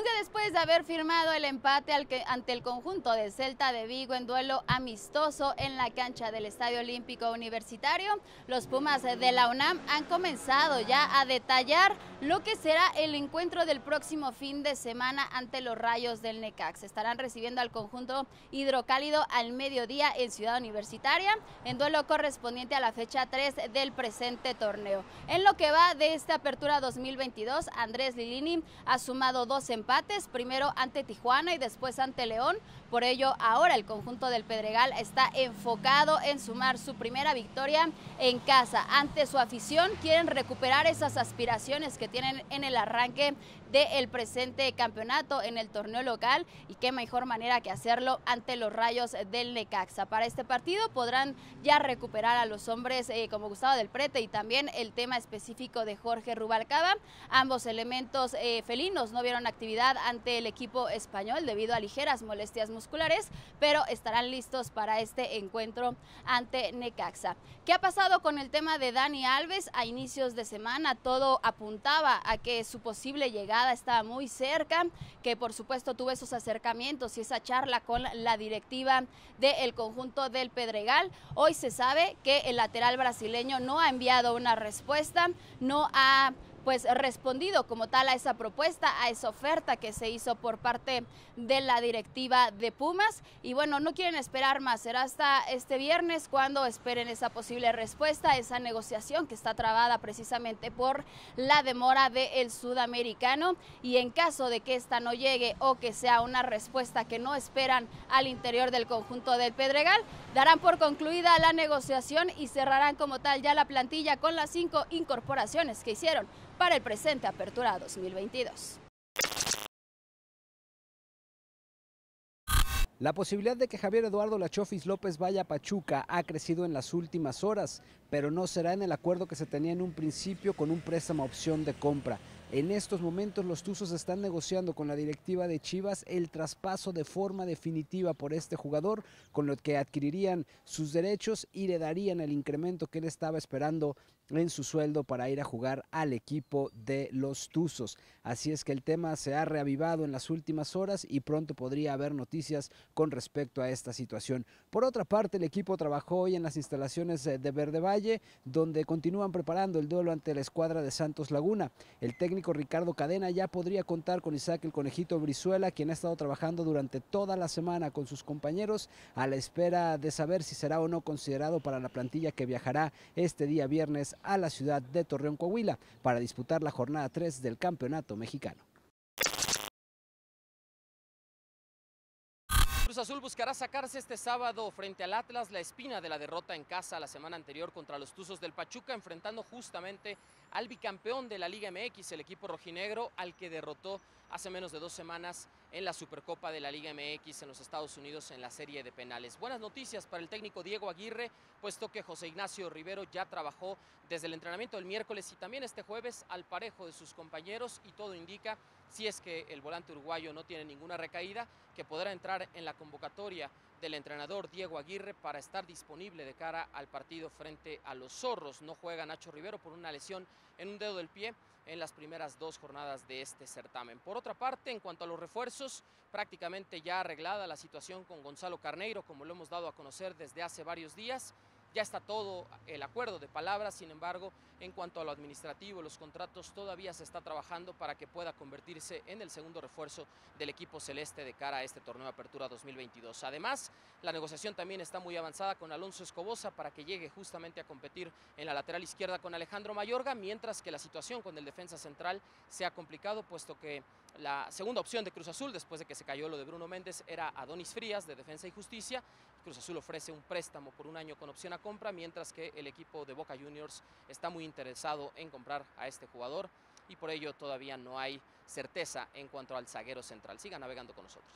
Un después de haber firmado el empate al que, ante el conjunto de Celta de Vigo en duelo amistoso en la cancha del Estadio Olímpico Universitario, los Pumas de la UNAM han comenzado ya a detallar lo que será el encuentro del próximo fin de semana ante los Rayos del Necax. Estarán recibiendo al conjunto hidrocálido al mediodía en Ciudad Universitaria, en duelo correspondiente a la fecha 3 del presente torneo. En lo que va de esta apertura 2022, Andrés Lilini ha sumado dos empates primero ante Tijuana y después ante León. Por ello, ahora el conjunto del Pedregal está enfocado en sumar su primera victoria en casa. Ante su afición, quieren recuperar esas aspiraciones que tienen en el arranque del presente campeonato en el torneo local y qué mejor manera que hacerlo ante los rayos del Necaxa. Para este partido podrán ya recuperar a los hombres eh, como Gustavo del Prete y también el tema específico de Jorge Rubalcaba. Ambos elementos eh, felinos no vieron actividad ante el equipo español debido a ligeras molestias musculares, pero estarán listos para este encuentro ante Necaxa. ¿Qué ha pasado con el tema de Dani Alves? A inicios de semana todo apuntaba a que su posible llegada estaba muy cerca, que por supuesto tuvo esos acercamientos y esa charla con la directiva del conjunto del Pedregal. Hoy se sabe que el lateral brasileño no ha enviado una respuesta, no ha pues respondido como tal a esa propuesta, a esa oferta que se hizo por parte de la directiva de Pumas. Y bueno, no quieren esperar más, será hasta este viernes cuando esperen esa posible respuesta, esa negociación que está trabada precisamente por la demora del sudamericano. Y en caso de que esta no llegue o que sea una respuesta que no esperan al interior del conjunto del Pedregal, darán por concluida la negociación y cerrarán como tal ya la plantilla con las cinco incorporaciones que hicieron para el presente Apertura 2022. La posibilidad de que Javier Eduardo Lachofis López vaya a Pachuca ha crecido en las últimas horas, pero no será en el acuerdo que se tenía en un principio con un préstamo opción de compra. En estos momentos los Tuzos están negociando con la directiva de Chivas el traspaso de forma definitiva por este jugador, con lo que adquirirían sus derechos y le darían el incremento que él estaba esperando en su sueldo para ir a jugar al equipo de los Tuzos. Así es que el tema se ha reavivado en las últimas horas y pronto podría haber noticias con respecto a esta situación. Por otra parte, el equipo trabajó hoy en las instalaciones de Verde Valle, donde continúan preparando el duelo ante la escuadra de Santos Laguna. El técnico Ricardo Cadena ya podría contar con Isaac el Conejito Brizuela, quien ha estado trabajando durante toda la semana con sus compañeros a la espera de saber si será o no considerado para la plantilla que viajará este día viernes a la ciudad de Torreón, Coahuila, para disputar la jornada 3 del Campeonato Mexicano. Cruz Azul buscará sacarse este sábado frente al Atlas la espina de la derrota en casa la semana anterior contra los Tuzos del Pachuca, enfrentando justamente al bicampeón de la Liga MX, el equipo rojinegro, al que derrotó hace menos de dos semanas en la Supercopa de la Liga MX en los Estados Unidos en la serie de penales. Buenas noticias para el técnico Diego Aguirre, puesto que José Ignacio Rivero ya trabajó desde el entrenamiento del miércoles y también este jueves al parejo de sus compañeros y todo indica, si es que el volante uruguayo no tiene ninguna recaída, que podrá entrar en la convocatoria del entrenador Diego Aguirre para estar disponible de cara al partido frente a los zorros. No juega Nacho Rivero por una lesión en un dedo del pie en las primeras dos jornadas de este certamen. Por otra parte, en cuanto a los refuerzos, prácticamente ya arreglada la situación con Gonzalo Carneiro, como lo hemos dado a conocer desde hace varios días. Ya está todo el acuerdo de palabras, sin embargo, en cuanto a lo administrativo, los contratos todavía se está trabajando para que pueda convertirse en el segundo refuerzo del equipo celeste de cara a este torneo de Apertura 2022. Además, la negociación también está muy avanzada con Alonso Escobosa para que llegue justamente a competir en la lateral izquierda con Alejandro Mayorga, mientras que la situación con el defensa central se ha complicado, puesto que la segunda opción de Cruz Azul, después de que se cayó lo de Bruno Méndez, era Adonis Frías de Defensa y Justicia. Cruz Azul ofrece un préstamo por un año con opción a compra, mientras que el equipo de Boca Juniors está muy interesado en comprar a este jugador y por ello todavía no hay certeza en cuanto al zaguero central. Siga navegando con nosotros.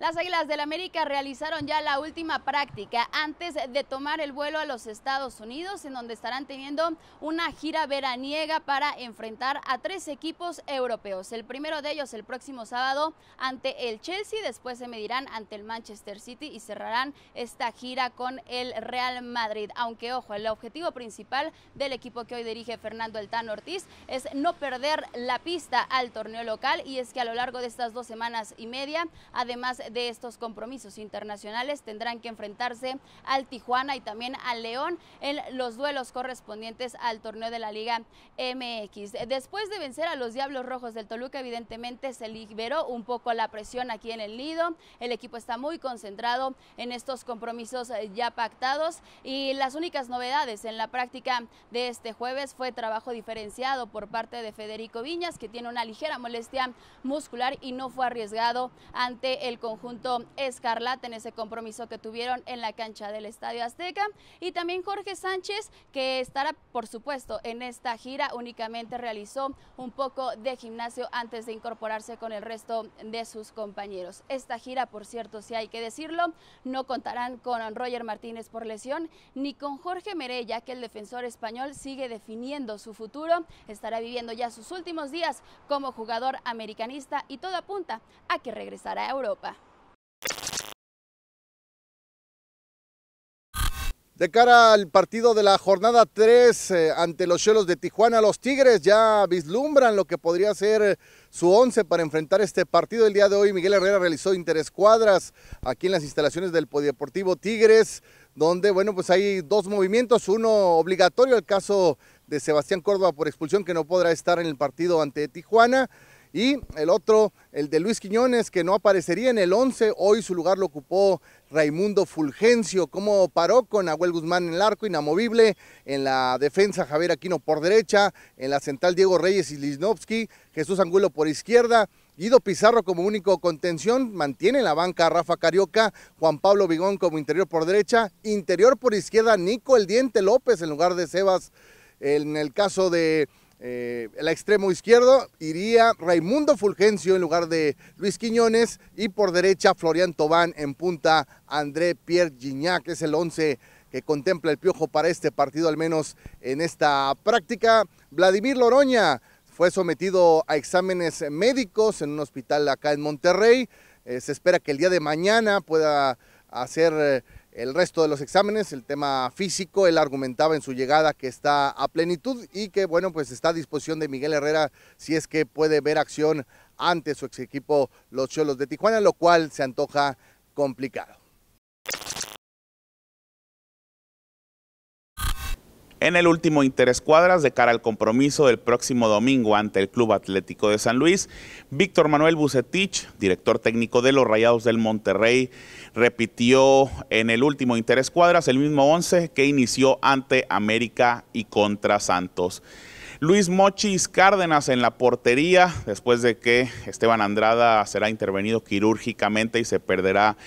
Las Águilas del América realizaron ya la última práctica antes de tomar el vuelo a los Estados Unidos, en donde estarán teniendo una gira veraniega para enfrentar a tres equipos europeos. El primero de ellos el próximo sábado ante el Chelsea, después se medirán ante el Manchester City y cerrarán esta gira con el Real Madrid. Aunque ojo, el objetivo principal del equipo que hoy dirige Fernando Eltán Ortiz es no perder la pista al torneo local y es que a lo largo de estas dos semanas y media, además de estos compromisos internacionales tendrán que enfrentarse al Tijuana y también al León en los duelos correspondientes al torneo de la Liga MX. Después de vencer a los Diablos Rojos del Toluca, evidentemente se liberó un poco la presión aquí en el Lido. El equipo está muy concentrado en estos compromisos eh, ya pactados y las únicas novedades en la práctica de este jueves fue trabajo diferenciado por parte de Federico Viñas, que tiene una ligera molestia muscular y no fue arriesgado ante el conjunto junto Escarlata en ese compromiso que tuvieron en la cancha del Estadio Azteca. Y también Jorge Sánchez, que estará, por supuesto, en esta gira, únicamente realizó un poco de gimnasio antes de incorporarse con el resto de sus compañeros. Esta gira, por cierto, si hay que decirlo, no contarán con Roger Martínez por lesión ni con Jorge Merella, que el defensor español sigue definiendo su futuro, estará viviendo ya sus últimos días como jugador americanista y todo apunta a que regresará a Europa. De cara al partido de la jornada 3 eh, ante los Cholos de Tijuana, los Tigres ya vislumbran lo que podría ser su 11 para enfrentar este partido. El día de hoy Miguel Herrera realizó interescuadras aquí en las instalaciones del Polideportivo Tigres, donde bueno, pues hay dos movimientos, uno obligatorio, el caso de Sebastián Córdoba por expulsión que no podrá estar en el partido ante Tijuana. Y el otro, el de Luis Quiñones, que no aparecería en el 11, hoy su lugar lo ocupó Raimundo Fulgencio, como paró con Abuel Guzmán en el arco, inamovible, en la defensa Javier Aquino por derecha, en la central Diego Reyes y Lisnowski, Jesús Angulo por izquierda, Guido Pizarro como único contención, mantiene la banca Rafa Carioca, Juan Pablo Vigón como interior por derecha, interior por izquierda Nico El Diente López en lugar de Sebas, en el caso de eh, el extremo izquierdo iría Raimundo Fulgencio en lugar de Luis Quiñones y por derecha Florian Tobán en punta André Pierre Gignac, es el 11 que contempla el Piojo para este partido, al menos en esta práctica. Vladimir Loroña fue sometido a exámenes médicos en un hospital acá en Monterrey. Eh, se espera que el día de mañana pueda hacer... Eh, el resto de los exámenes, el tema físico, él argumentaba en su llegada que está a plenitud y que bueno, pues está a disposición de Miguel Herrera si es que puede ver acción ante su ex equipo los Cholos de Tijuana, lo cual se antoja complicado. en el último interescuadras de cara al compromiso del próximo domingo ante el Club Atlético de San Luis. Víctor Manuel Bucetich, director técnico de los Rayados del Monterrey, repitió en el último interescuadras el mismo 11 que inició ante América y contra Santos. Luis Mochis Cárdenas en la portería, después de que Esteban Andrada será intervenido quirúrgicamente y se perderá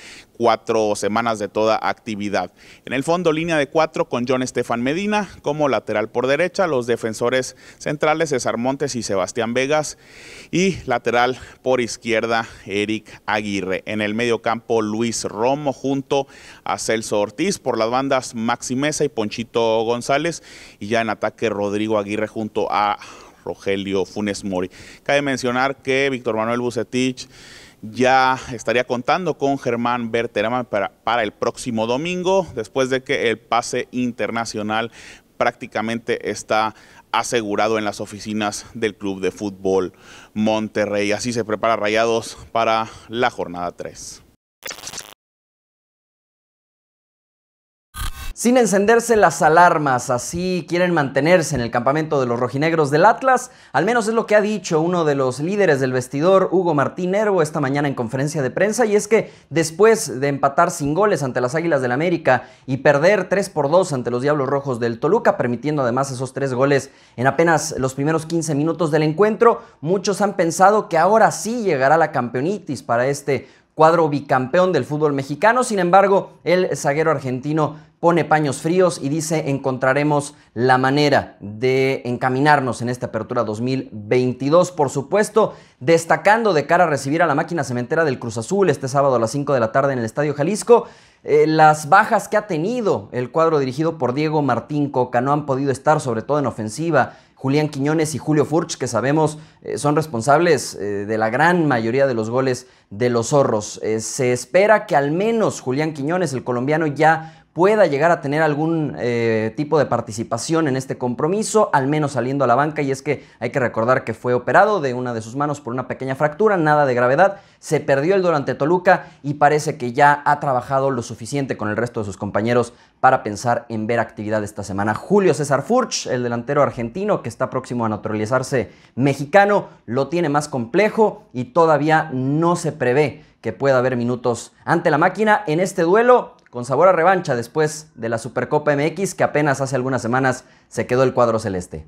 cuatro semanas de toda actividad. En el fondo, línea de cuatro con John Estefan Medina como lateral por derecha, los defensores centrales César Montes y Sebastián Vegas y lateral por izquierda Eric Aguirre. En el medio campo, Luis Romo junto a Celso Ortiz por las bandas Maxi Mesa y Ponchito González y ya en ataque Rodrigo Aguirre junto a Rogelio Funes Mori. Cabe mencionar que Víctor Manuel Bucetich ya estaría contando con Germán Berterama para, el próximo domingo, después de que el pase internacional prácticamente está asegurado en las oficinas del Club de Fútbol Monterrey. Así se prepara Rayados para la jornada 3. Sin encenderse las alarmas, así quieren mantenerse en el campamento de los rojinegros del Atlas, al menos es lo que ha dicho uno de los líderes del vestidor, Hugo Martín Herbo, esta mañana en conferencia de prensa, y es que después de empatar sin goles ante las Águilas del América y perder 3 por 2 ante los Diablos Rojos del Toluca, permitiendo además esos tres goles en apenas los primeros 15 minutos del encuentro, muchos han pensado que ahora sí llegará la campeonitis para este cuadro bicampeón del fútbol mexicano. Sin embargo, el zaguero argentino pone paños fríos y dice encontraremos la manera de encaminarnos en esta apertura 2022, por supuesto, destacando de cara a recibir a la máquina cementera del Cruz Azul este sábado a las 5 de la tarde en el Estadio Jalisco. Eh, las bajas que ha tenido el cuadro dirigido por Diego Martín Coca no han podido estar, sobre todo en ofensiva. Julián Quiñones y Julio Furch, que sabemos eh, son responsables eh, de la gran mayoría de los goles de los zorros. se espera que al menos Julián Quiñones, el colombiano, ya pueda llegar a tener algún eh, tipo de participación en este compromiso, al menos saliendo a la banca, y es que hay que recordar que fue operado de una de sus manos por una pequeña fractura, nada de gravedad, se perdió el durante Toluca y parece que ya ha trabajado lo suficiente con el resto de sus compañeros para pensar en ver actividad esta semana. Julio César Furch, el delantero argentino que está próximo a naturalizarse mexicano, lo tiene más complejo y todavía no se prevé que pueda haber minutos ante la máquina en este duelo con sabor a revancha después de la Supercopa MX que apenas hace algunas semanas se quedó el cuadro celeste.